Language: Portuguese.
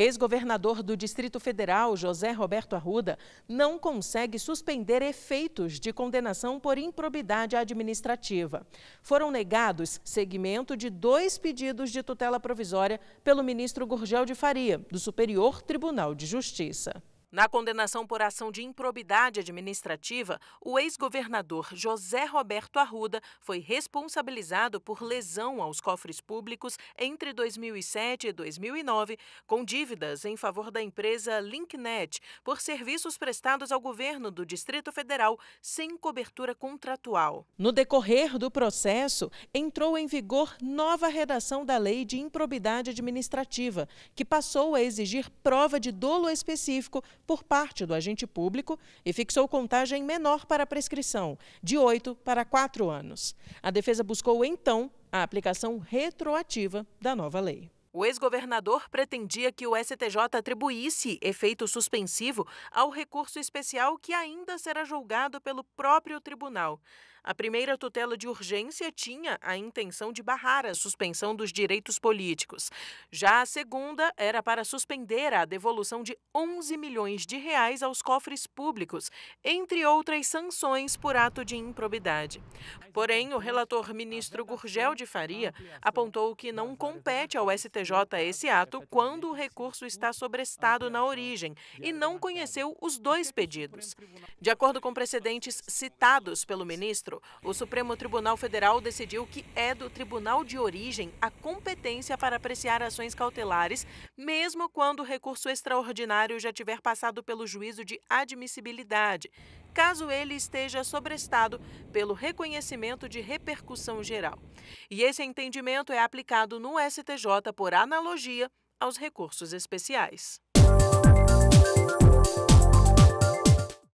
Ex-governador do Distrito Federal, José Roberto Arruda, não consegue suspender efeitos de condenação por improbidade administrativa. Foram negados segmento de dois pedidos de tutela provisória pelo ministro Gurgel de Faria, do Superior Tribunal de Justiça. Na condenação por ação de improbidade administrativa, o ex-governador José Roberto Arruda foi responsabilizado por lesão aos cofres públicos entre 2007 e 2009, com dívidas em favor da empresa Linknet por serviços prestados ao governo do Distrito Federal sem cobertura contratual. No decorrer do processo, entrou em vigor nova redação da Lei de Improbidade Administrativa, que passou a exigir prova de dolo específico por parte do agente público e fixou contagem menor para a prescrição, de 8 para 4 anos. A defesa buscou, então, a aplicação retroativa da nova lei. O ex-governador pretendia que o STJ atribuísse efeito suspensivo ao recurso especial que ainda será julgado pelo próprio tribunal. A primeira tutela de urgência tinha a intenção de barrar a suspensão dos direitos políticos. Já a segunda era para suspender a devolução de 11 milhões de reais aos cofres públicos, entre outras sanções por ato de improbidade. Porém, o relator ministro Gurgel de Faria apontou que não compete ao STJ esse ato quando o recurso está sobrestado na origem e não conheceu os dois pedidos. De acordo com precedentes citados pelo ministro, o Supremo Tribunal Federal decidiu que é do tribunal de origem a competência para apreciar ações cautelares, mesmo quando o recurso extraordinário já tiver passado pelo juízo de admissibilidade, caso ele esteja sobrestado pelo reconhecimento de repercussão geral. E esse entendimento é aplicado no STJ por analogia aos recursos especiais.